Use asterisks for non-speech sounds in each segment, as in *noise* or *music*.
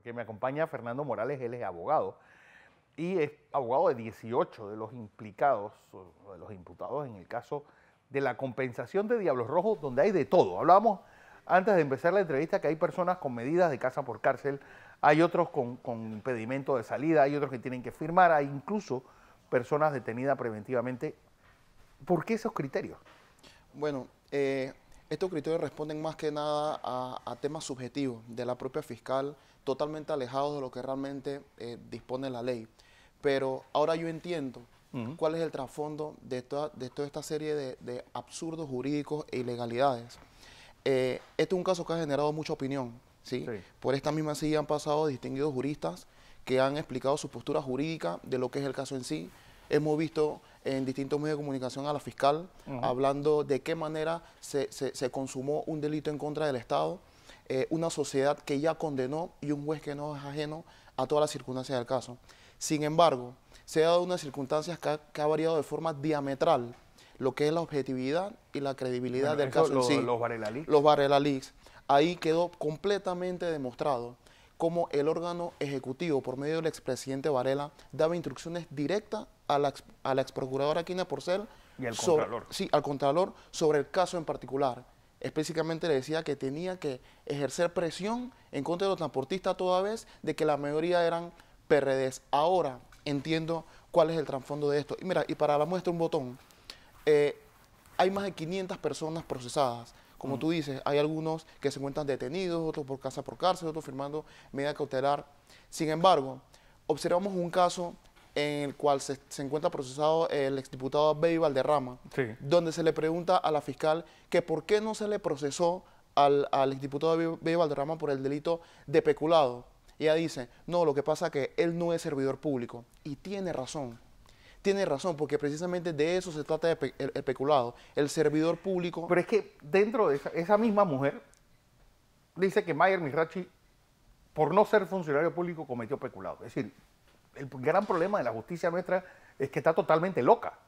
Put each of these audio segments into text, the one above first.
porque me acompaña Fernando Morales, él es abogado, y es abogado de 18 de los implicados, de los imputados en el caso de la compensación de Diablos Rojos, donde hay de todo. Hablábamos antes de empezar la entrevista que hay personas con medidas de casa por cárcel, hay otros con, con impedimento de salida, hay otros que tienen que firmar, hay incluso personas detenidas preventivamente. ¿Por qué esos criterios? Bueno, eh, estos criterios responden más que nada a, temas subjetivos de la propia fiscal, totalmente alejados de lo que realmente eh, dispone la ley. Pero ahora yo entiendo cuál es el trasfondo de toda, esta serie de, absurdos jurídicos e ilegalidades. Eh, este es un caso que ha generado mucha opinión. ¿sí? Por esta misma silla han pasado distinguidos juristas que han explicado su postura jurídica de lo que es el caso en sí, hemos visto en distintos medios de comunicación a la fiscal hablando de qué manera se, consumó un delito en contra del Estado, eh, una sociedad que ya condenó y un juez que no es ajeno a todas las circunstancias del caso. Sin embargo, se ha dado unas circunstancias que ha, variado de forma diametral lo que es la objetividad y la credibilidad del caso. en sí, los Varela Leaks. Los Ahí quedó completamente demostrado cómo el órgano ejecutivo, por medio del expresidente Varela, daba instrucciones directas a la, ex, la Quina Porcel. Y al contralor. sí, al contralor sobre el caso en particular. Específicamente le decía que tenía que ejercer presión en contra de los transportistas toda vez de que la mayoría eran PRDs. Ahora entiendo cuál es el trasfondo de esto. Y mira, y para la muestra un botón, eh, hay más de 500 personas procesadas. Como mm. tú dices, hay algunos que se encuentran detenidos, otros por casa por cárcel, otros firmando medida cautelar. Sin embargo, observamos un caso en el cual se, encuentra procesado el exdiputado Baby Valderrama, donde se le pregunta a la fiscal que por qué no se le procesó al, al exdiputado Bey Valderrama por el delito de peculado. ella dice, no, lo que pasa es que él no es servidor público. Y tiene razón. Tiene razón, porque precisamente de eso se trata el, peculado, el servidor público. Pero es que dentro de esa, esa misma mujer dice que Mayer Mirachi, por no ser funcionario público, cometió peculado. Es decir, el gran problema de la justicia nuestra es que está totalmente loca.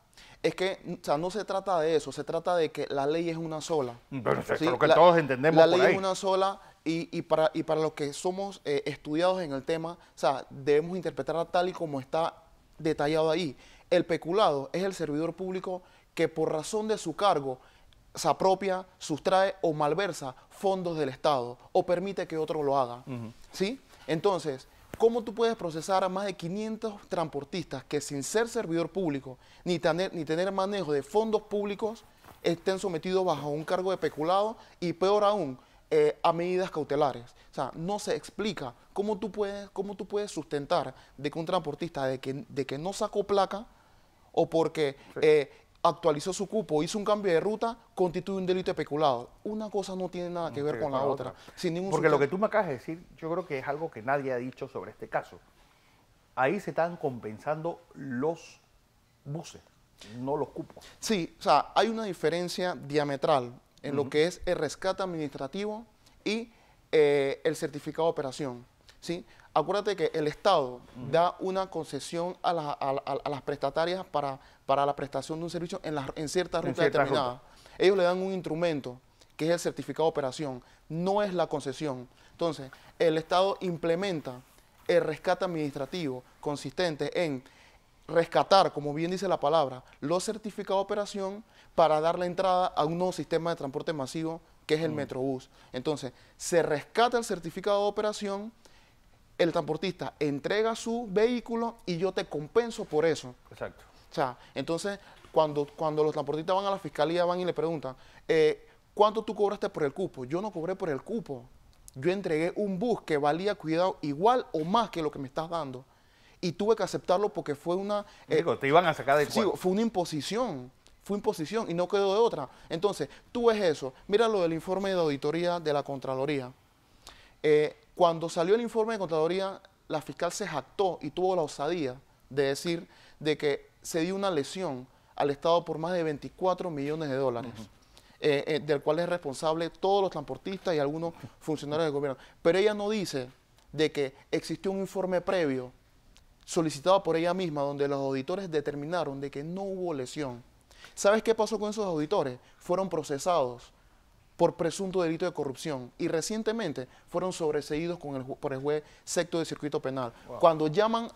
Es que, o sea, no se trata de eso, se trata de que la ley es una sola. Mm, pero lo que la, todos entendemos. La ley es una sola y, para, y para los que somos eh, estudiados en el tema, o sea, debemos interpretarla tal y como está detallado ahí. El peculado es el servidor público que por razón de su cargo se apropia, sustrae o malversa fondos del Estado o permite que otro lo haga. ¿Sí? Entonces, cómo tú puedes procesar a más de 500 transportistas que sin ser servidor público ni tener, ni tener manejo de fondos públicos estén sometidos bajo un cargo de peculado y peor aún, eh, a medidas cautelares. O sea, no se explica cómo tú puedes, tú puedes sustentar de que un transportista de que, de que no sacó placa o porque eh, actualizó su cupo, hizo un cambio de ruta, constituye un delito especulado. Una cosa no tiene nada que ver con la otra. Sin Porque lo que tú me acabas de decir, yo creo que es algo que nadie ha dicho sobre este caso. Ahí se están compensando los buses, no los cupos. Sí, o sea, hay una diferencia diametral en lo que es el rescate administrativo y eh, el certificado de operación. ¿sí? Acuérdate que el Estado da una concesión a, las prestatarias para, para, la prestación de un servicio en, la, en cierta ruta determinada. Ellos le dan un instrumento que es el certificado de operación, no es la concesión. Entonces, el Estado implementa el rescate administrativo consistente en rescatar, como bien dice la palabra, los certificados de operación para dar la entrada a un nuevo sistema de transporte masivo que es el mm. Metrobús. Entonces, se rescata el certificado de operación el transportista entrega su vehículo y yo te compenso por eso. Exacto. O sea, entonces, cuando, cuando los transportistas van a la fiscalía, van y le preguntan, eh, ¿cuánto tú cobraste por el cupo? Yo no cobré por el cupo. Yo entregué un bus que valía cuidado igual o más que lo que me estás dando. Y tuve que aceptarlo porque fue una... Eh, te iban a sacar del sí, fue una imposición. Fue imposición y no quedó de otra. Entonces, tú ves eso. Mira lo del informe de auditoría de la Contraloría. Eh, cuando salió el informe de Contaduría, la fiscal se jactó y tuvo la osadía de decir de que se dio una lesión al Estado por más de 24 millones de dólares, eh, eh, del cual es responsable todos los transportistas y algunos funcionarios del gobierno. Pero ella no dice de que existió un informe previo solicitado por ella misma donde los auditores determinaron de que no hubo lesión. ¿Sabes qué pasó con esos auditores? Fueron procesados por presunto delito de corrupción y recientemente fueron sobreseídos con el, por el juez sexto de circuito penal. Cuando llaman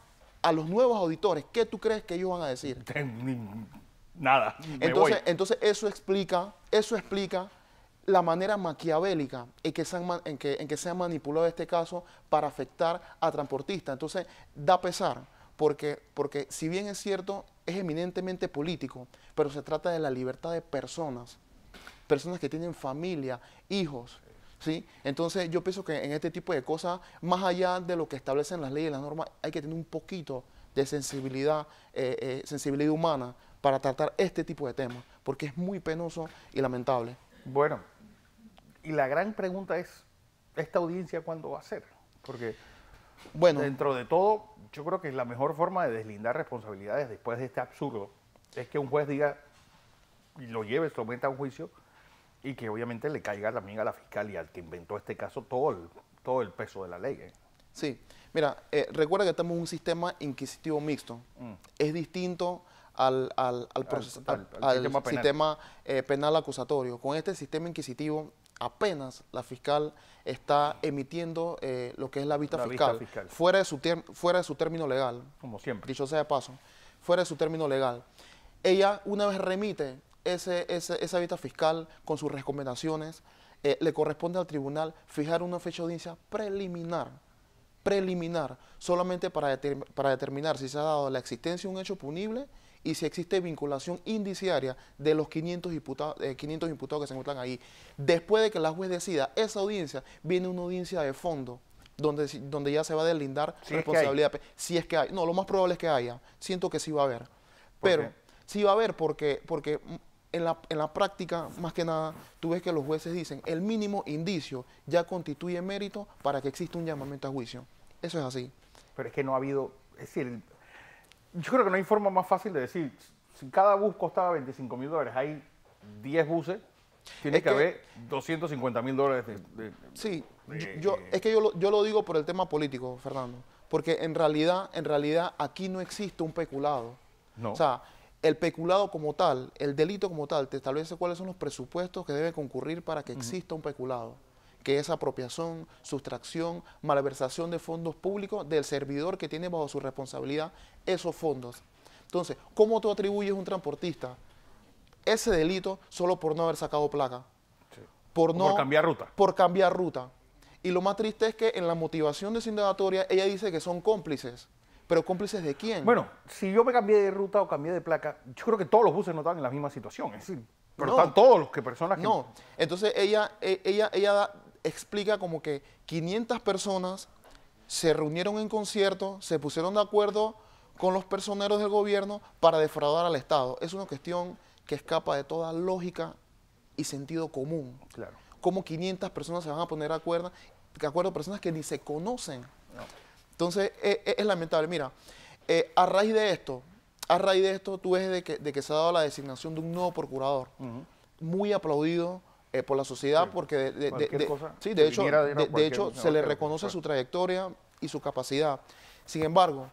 a los nuevos auditores, ¿qué tú crees que ellos van a decir? *laughs* Nada. entonces, entonces eso explica, eso explica la manera maquiavélica en que, se en, que, ha manipulado este caso para afectar a transportistas. Entonces, da pesar, porque, porque si bien es cierto, es eminentemente político, pero se trata de la libertad de personas personas que tienen familia, hijos. ¿sí? Entonces yo pienso que en este tipo de cosas, más allá de lo que establecen las leyes y las normas, hay que tener un poquito de sensibilidad, eh, eh, sensibilidad humana para tratar este tipo de temas, porque es muy penoso y lamentable. Bueno, y la gran pregunta es, ¿esta audiencia cuándo va a ser? Porque bueno, dentro de todo, yo creo que la mejor forma de deslindar responsabilidades después de este absurdo es que un juez diga, y lo lleve, meta a un juicio, y que obviamente le caiga también a la fiscal y al que inventó este caso, todo el, todo el peso de la ley. ¿eh? Sí, mira, eh, recuerda que estamos en un sistema inquisitivo mixto. Mm. Es distinto al, al, sistema, eh, penal, acusatorio. Con este sistema inquisitivo apenas la fiscal está emitiendo lo que es la vista, fiscal, Fuera, de su fuera de su término legal. Como siempre. Dicho sea de paso, fuera de su término legal. Ella una vez remite esa vista fiscal con sus recomendaciones, eh, le corresponde al tribunal fijar una fecha de audiencia preliminar, preliminar, solamente para, para determinar si se ha dado la existencia de un hecho punible y si existe vinculación indiciaria de los 500, diputados eh, imputados que se encuentran ahí. Después de que la juez decida esa audiencia, viene una audiencia de fondo. Donde, donde ya se va a deslindar responsabilidad. si es que hay. No, lo más probable es que haya. Siento que sí va a haber. Pero sí va a haber porque, porque en la, práctica, más que nada, tú ves que los jueces dicen, el mínimo indicio ya constituye mérito para que exista un llamamiento a juicio. Eso es así. Pero es que no ha habido, es decir, yo creo que no hay forma más fácil de decir, si cada bus costaba 25 mil dólares, hay 10 buses, tiene que, ver haber 250 mil dólares de, Sí, yo, es que yo lo, digo por el tema político, Fernando, porque en realidad, en realidad aquí no existe un peculado. No. O sea, el peculado como tal, el delito como tal, te establece cuáles son los presupuestos que deben concurrir para que exista un peculado, que es apropiación, sustracción, malversación de fondos públicos del servidor que tiene bajo su responsabilidad esos fondos. Entonces, ¿cómo tú atribuyes a un transportista ese delito solo por no haber sacado placa? Por, no, cambiar ruta. Por cambiar ruta. Y lo más triste es que en la motivación de su ella dice que son cómplices. ¿Pero cómplices de quién? Bueno, si yo me cambié de ruta o cambié de placa, yo creo que todos los buses no están en la misma situación. Es pero están todos los que personas que... No, entonces ella, e, ella, ella explica como que 500 personas se reunieron en concierto, se pusieron de acuerdo con los personeros del gobierno para defraudar al Estado. Es una cuestión que escapa de toda lógica y sentido común. Claro. ¿Cómo 500 personas se van a poner de acuerdo, de acuerdo personas que ni se conocen? No. Entonces, e, e, es, lamentable. Mira, eh, a raíz de esto, a raíz de esto, tú ves de que, se ha dado la designación de un nuevo procurador, muy aplaudido eh, por la sociedad, porque de, sí, de hecho, de, hecho se le reconoce su trayectoria y su capacidad. Sin embargo,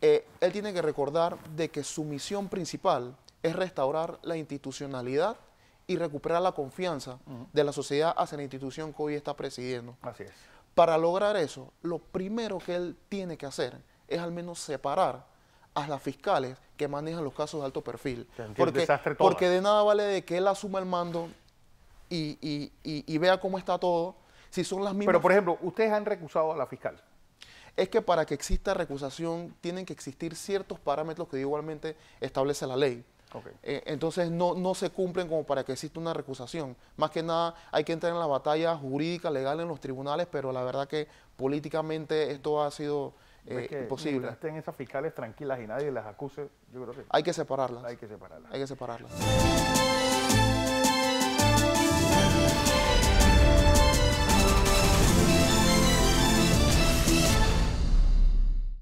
eh, él tiene que recordar de que su misión principal es restaurar la institucionalidad y recuperar la confianza de la sociedad hacia la institución que hoy está presidiendo. Así es. Para lograr eso, lo primero que él tiene que hacer es al menos separar a las fiscales que manejan los casos de alto perfil. Porque, porque de nada vale de que él asuma el mando y, y, vea cómo está todo, si son las mismas... Pero, por ejemplo, ¿ustedes han recusado a la fiscal? Es que para que exista recusación tienen que existir ciertos parámetros que igualmente establece la ley. Okay. Eh, entonces no, no se cumplen como para que exista una recusación. Más que nada hay que entrar en la batalla jurídica, legal en los tribunales, pero la verdad que políticamente esto ha sido eh, imposible. estén esas fiscales tranquilas y nadie las acuse, yo creo que... Hay que separarlas. Hay que separarlas. Hay que separarlas.